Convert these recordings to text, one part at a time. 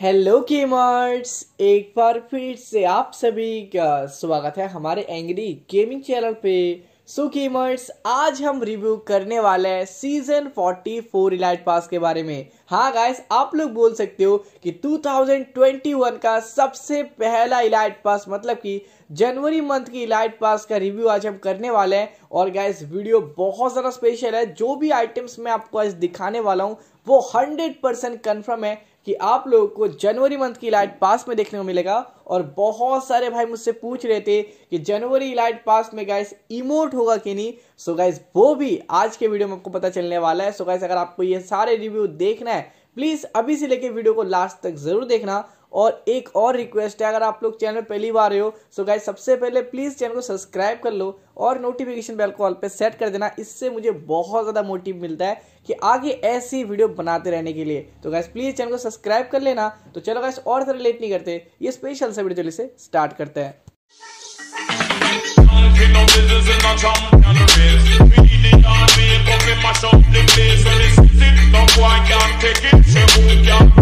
hello gamers एक बार फिर से आप सभी का स्वागत है हमारे एंग्री गेमिंग चैनल पे सो so, गेमर्स आज हम रिव्यू करने वाले हैं सीजन 44 इलाइट पास के बारे में हाँ गाइस आप लोग बोल सकते हो कि 2021 का सबसे पहला इलाइट पास मतलब कि जनवरी मंथ की इलाइट पास का रिव्यू आज हम करने वाले हैं और गाइस वीडियो बहुत ज़्यादा स्पेशल है जो भी आइटम्स मैं आपको आज दिखाने वाला हूँ वो 100% कन्फर्म है कि आप लोगों को जनवरी मंथ की इलाइट पास में देखने को मिलेगा और बहुत सारे भाई मुझसे पूछ रहे थे कि जनवरी इलाइट पास में गाइस इमोट होगा कि नहीं सो गाइस वो भी आज के वीडियो में आपको पता चलने वाला है सो गाइस अगर आपको ये सारे रिव्यू देखना है प्लीज़ अभी से लेके वीडियो को लास्ट तक ज़रूर देखना और एक और रिक्वेस्ट है अगर आप लोग चैनल पर पहली बार हो सो गाइज सबसे पहले प्लीज़ चैनल को सब्सक्राइब कर लो और नोटिफिकेशन बेल को ऑल पे सेट कर देना इससे मुझे बहुत ज़्यादा मोटिव मिलता है कि आगे ऐसी वीडियो बनाते रहने के लिए तो गैस प्लीज़ चैनल को सब्सक्राइब कर लेना तो चलो गैस और ज़्यादा लेट नहीं करते ये स्पेशल से वीडियो जल्दी से स्टार्ट करते हैं Can't take it, who can't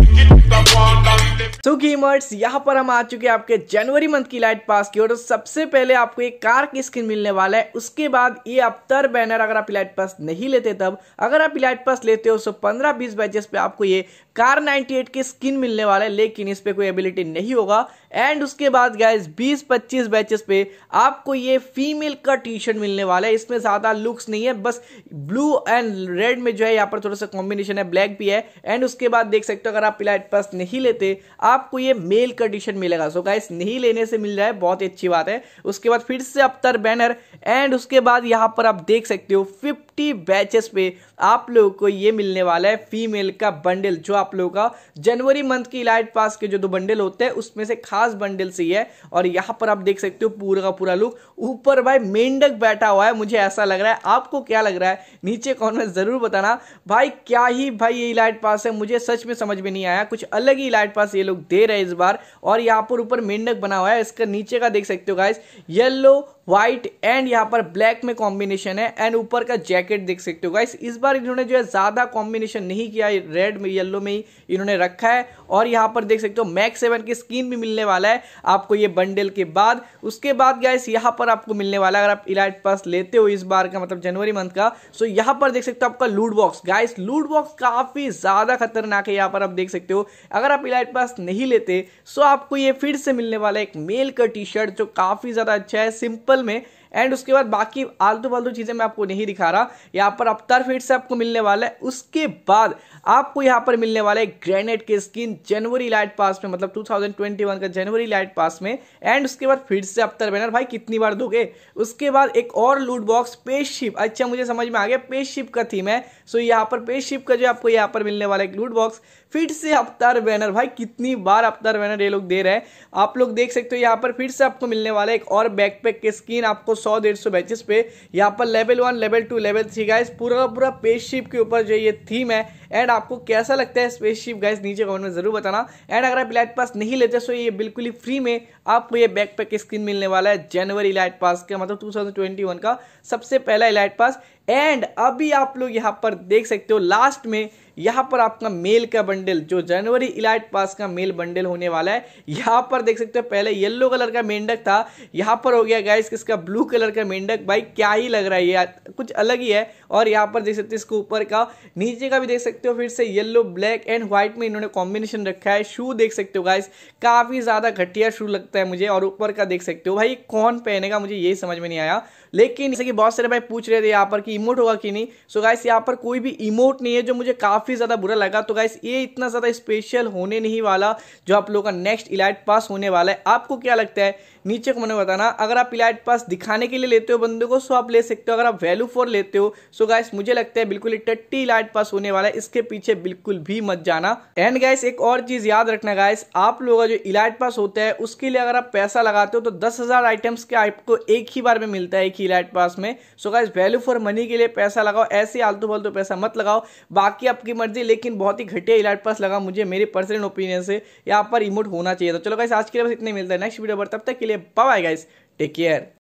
तो गेमर्स यहाँ पर हम आ चुके हैं आपके जनवरी मंथ की लाइट पास की और तो सबसे पहले आपको एक कार की स्किन मिलने वाला है उसके बाद ये अफ्तर बैनर अगर आप लाइट पास नहीं लेते तब अगर आप लाइट पास लेते हो तो पंद्रह बीस बैचेस पे आपको ये कार 98 की स्किन मिलने वाला है लेकिन इस पर कोई एबिलिटी नहीं होगा एंड उसके बाद गाइज 20-25 बैचेस पे आपको ये फीमेल का टी शर्ट मिलने वाला है इसमें ज़्यादा लुक्स नहीं है बस ब्लू एंड रेड में जो है यहाँ पर थोड़ा सा कॉम्बिनेशन है ब्लैक भी है एंड उसके बाद देख सकते हो अगर आप इलाइट पास नहीं लेते आपको ये मेल कंडीशन मिलेगा सो गाइस नहीं लेने से मिल जाए बहुत ही अच्छी बात है उसके बाद फिर से अफ्तर बैनर एंड उसके बाद यहाँ पर आप देख सकते हो फिफ्ट फिफ्टी बैचेस पे आप लोगों को ये मिलने वाला है फीमेल का बंडल जो आप लोगों का जनवरी मंथ की इलाइट पास के जो दो बंडल होते हैं उसमें से खास बंडल से है और यहाँ पर आप देख सकते हो पूरा का पूरा लुक ऊपर भाई मेंढक बैठा हुआ है मुझे ऐसा लग रहा है आपको क्या लग रहा है नीचे कॉमेंट जरूर बताना भाई क्या ही भाई ये इलाइट पास है मुझे सच में समझ में नहीं आया कुछ अलग ही इलाइट पास ये लोग दे रहे हैं इस बार और यहाँ पर ऊपर मेंढक बना हुआ है इसका नीचे का देख सकते हो गाइस येलो व्हाइट एंड यहाँ पर ब्लैक में कॉम्बिनेशन है एंड ऊपर का जैकेट देख सकते हो गाइस इस बार इन्होंने जो है ज़्यादा कॉम्बिनेशन नहीं किया रेड में येलो में ही इन्होंने रखा है और यहाँ पर देख सकते हो मैक सेवन की स्किन भी मिलने वाला है आपको ये बंडल के बाद उसके बाद गाइस यहाँ पर आपको मिलने वाला है अगर आप इलाइट पास लेते हो इस बार का मतलब जनवरी मंथ का सो यहाँ पर देख सकते हो आपका loot box box guys loot box box काफ़ी ज़्यादा खतरनाक है यहाँ पर आप देख सकते हो अगर आप इलाइट पास नहीं लेते सो आपको ये फिर से मिलने वाला है एक मेल का टी शर्ट जो काफ़ी ज़्यादा अच्छा है सिंपल एग्जाम्पल में एंड उसके बाद बाकी आलतू फालतू चीज़ें मैं आपको नहीं दिखा रहा यहाँ पर अवतार फीट से आपको मिलने वाला है उसके बाद आपको यहाँ पर मिलने वाला है ग्रेनेड के स्किन जनवरी लाइट पास में मतलब 2021 का जनवरी लाइट पास में एंड उसके बाद फिर से अवतार बैनर भाई कितनी बार दोगे उसके बाद एक और लूट बॉक्स शिप अच्छा मुझे समझ में आ गया शिप का थीम है सो यहाँ पर शिप का जो आपको यहाँ पर मिलने वाला है लूट बॉक्स फिर से अवतार बैनर भाई कितनी बार अवतार बैनर ये लोग दे रहे हैं आप लोग देख सकते हो यहाँ पर फिर से आपको मिलने वाला है एक और बैकपैक के स्किन आपको सौ डेढ़ सौ बैचेस पे यहाँ पर level one level two level three guys पूरा पूरा पेज शिप के ऊपर जो ये थीम है एंड आपको कैसा लगता है स्पेसशिप गाइस नीचे कमेंट में जरूर बताना एंड अगर आप लाइट पास नहीं लेते सो ये बिल्कुल ही फ्री में आपको ये बैक पैक स्क्रीन मिलने वाला है जनवरी लाइट पास का मतलब टू का सबसे पहला लाइट पास एंड अभी आप लोग यहाँ पर देख सकते हो लास्ट में यहाँ पर आपका मेल का बंडल जो जनवरी इलाइट पास का मेल बंडल होने वाला है यहाँ पर देख सकते हो पहले येलो कलर का मेंढक था यहाँ पर हो गया गाइस किसका ब्लू कलर का मेंढक भाई क्या ही लग रहा है ये कुछ अलग ही है और यहाँ पर देख सकते हो इसके ऊपर का नीचे का भी देख सकते सकते हो फिर से येलो ब्लैक एंड व्हाइट में इन्होंने कॉम्बिनेशन रखा है शू देख सकते हो गाइस काफ़ी ज़्यादा घटिया शू लगता है मुझे और ऊपर का देख सकते हो भाई कौन पहनेगा मुझे यही समझ में नहीं आया लेकिन जैसे कि बहुत सारे भाई पूछ रहे थे यहाँ पर कि इमोट होगा कि नहीं सो so गाइस यहाँ पर कोई भी इमोट नहीं है जो मुझे काफ़ी ज़्यादा बुरा लगा तो गाइस ये इतना ज़्यादा स्पेशल होने नहीं वाला जो आप लोगों का नेक्स्ट इलाइट पास होने वाला है आपको क्या लगता है नीचे को मैंने बताना अगर आप इलाइट पास दिखाने के लिए लेते हो बंदे को सो आप ले सकते हो अगर आप वैल्यू फॉर लेते हो सो गाइस मुझे लगता है बिल्कुल टट्टी इलाइट पास होने वाला है इस इसके पीछे बिल्कुल भी मत जाना एंड गाइस एक और चीज याद रखना गाइस आप लोग का जो इलाइट पास होता है उसके लिए अगर आप पैसा लगाते हो तो दस हजार आइटम्स के आपको एक ही बार में मिलता है एक ही इलाइट पास में so guys value for money के लिए पैसा लगाओ ऐसे आलतू फालतू पैसा मत लगाओ बाकी आपकी मर्जी लेकिन बहुत ही घटिया इलाइट पास लगा मुझे मेरे पर्सनल ओपिनियन से यहाँ पर रिमोट होना चाहिए तो चलो गाइस आज के लिए बस इतने मिलता है नेक्स्ट वीडियो पर तब तक के लिए बाय गाइस टेक केयर